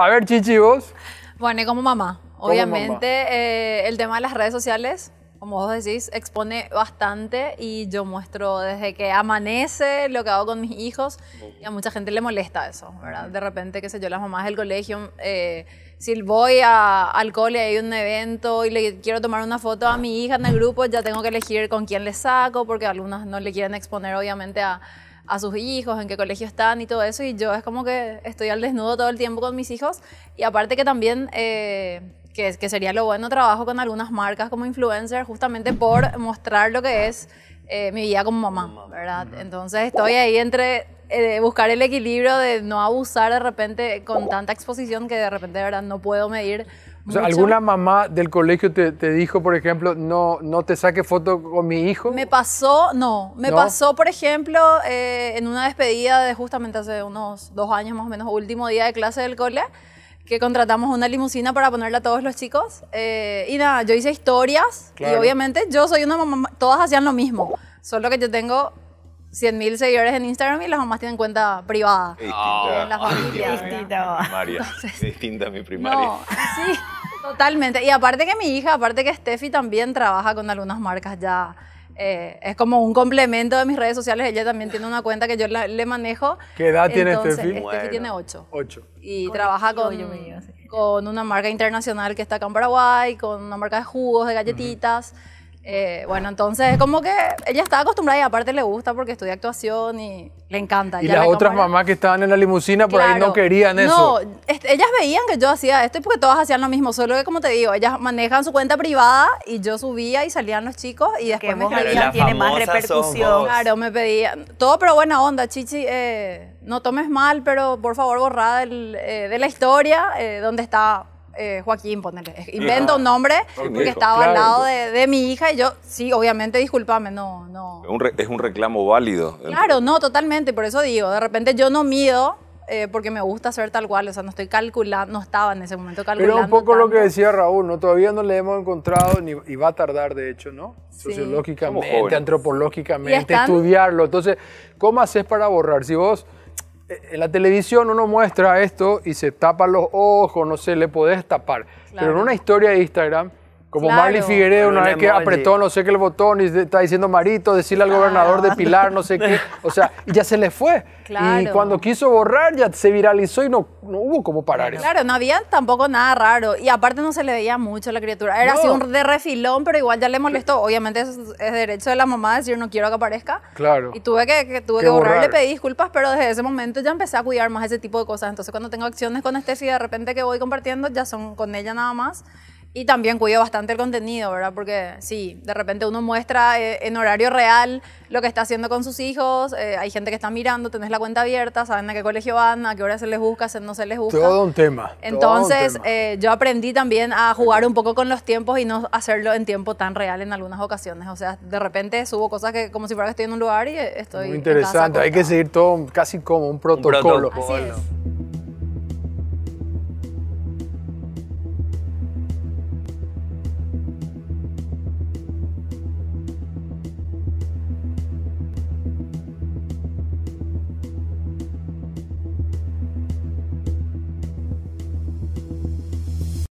A ver, Chichi, vos. Bueno, y como mamá, obviamente eh, el tema de las redes sociales, como vos decís, expone bastante y yo muestro desde que amanece lo que hago con mis hijos y a mucha gente le molesta eso, ¿verdad? De repente, qué sé yo, las mamás del colegio, eh, si voy a, al cole, hay un evento y le quiero tomar una foto a mi hija en el grupo, ya tengo que elegir con quién le saco porque algunas no le quieren exponer obviamente a a sus hijos, en qué colegio están y todo eso. Y yo es como que estoy al desnudo todo el tiempo con mis hijos. Y aparte que también, eh, que, que, sería lo bueno, trabajo con algunas marcas como influencer justamente por mostrar lo que es eh, mi vida como mamá, ¿verdad? Entonces estoy ahí entre eh, buscar el equilibrio de no abusar de repente con tanta exposición que de repente, verdad, no puedo medir o sea, ¿alguna mamá del colegio te, te, dijo, por ejemplo, no, no te saque foto con mi hijo? Me pasó, no. Me pasó, por ejemplo, eh, en una despedida de justamente hace unos dos años más o menos, último día de clase del cole, que contratamos una limusina para ponerla a todos los chicos. Eh, y nada, yo hice historias y obviamente yo soy una mamá, todas hacían lo mismo, solo que yo tengo 100.000 mil seguidores en Instagram y las mamás tienen cuenta privada. Distinta. En Distinta. María. distinta a mi primaria. No, sí. Totalmente. Y aparte que mi hija, aparte que Steffi también trabaja con algunas marcas ya. Eh, es como un complemento de mis redes sociales. Ella también tiene una cuenta que yo le manejo. ¿Qué edad tiene Steffi? Steffi tiene ocho. 8. Y trabaja con, con una marca internacional que está acá en Paraguay, con una marca de jugos, de galletitas. Eh, bueno, entonces como que ella está acostumbrada y aparte le gusta porque estudia actuación y le encanta. Y las otras mamás que estaban en la limusina por ahí no querían eso. No, ellas veían que yo hacía esto porque todas hacían lo mismo, solo que como te digo, ellas manejan su cuenta privada y yo subía y salían los chicos y después me pedían. Tiene más repercusión. Claro, me pedían. Todo, pero buena onda, Chichi. Eh, no tomes mal, pero por favor borrada eh, de la historia donde está eh, Joaquín, ponele. Invento ah, un nombre porque estaba al lado de, mi hija y yo, sí, obviamente, discúlpame, no, no. Es un, reclamo válido. Claro, no, totalmente, por eso digo, de repente yo no mido eh, porque me gusta ser tal cual, o sea, no estoy calculando, no estaba en ese momento calculando. Pero un poco lo que decía Raúl, ¿no? todavía no le hemos encontrado, ni, y va a tardar de hecho, ¿no? Sociológicamente, antropológicamente, estudiarlo. Entonces, ¿cómo haces para borrar? Si vos eh, en la televisión uno muestra esto y se tapa los ojos, no sé, le podés tapar. Pero en una historia de Instagram como Marley Figueredo, una vez que apretó no sé qué el botón y está diciendo Marito, decirle al gobernador de Pilar, no sé qué. O sea, ya se le fue. Y cuando quiso borrar, ya se viralizó y no, no hubo como parar eso. Claro, no había tampoco nada raro. Y aparte no se le veía mucho a la criatura. Era así un de refilón, pero igual ya le molestó. Obviamente es, derecho de la mamá decir no quiero que aparezca. Claro. Y tuve que, tuve que, borrar. le pedí disculpas, pero desde ese momento ya empecé a cuidar más ese tipo de cosas. Entonces cuando tengo acciones con y de repente que voy compartiendo, ya son con ella nada más. Y también cuido bastante el contenido, ¿verdad? Porque sí, de repente uno muestra eh, en horario real lo que está haciendo con sus hijos, eh, hay gente que está mirando, tenés la cuenta abierta, saben a qué colegio van, a qué hora se les busca, si no se les busca. Todo un tema. Entonces, eh, yo aprendí también a jugar un poco con los tiempos y no hacerlo en tiempo tan real en algunas ocasiones. O sea, de repente subo cosas que como si fuera que estoy en un lugar y estoy... Muy interesante, hay que seguir todo casi como un protocolo.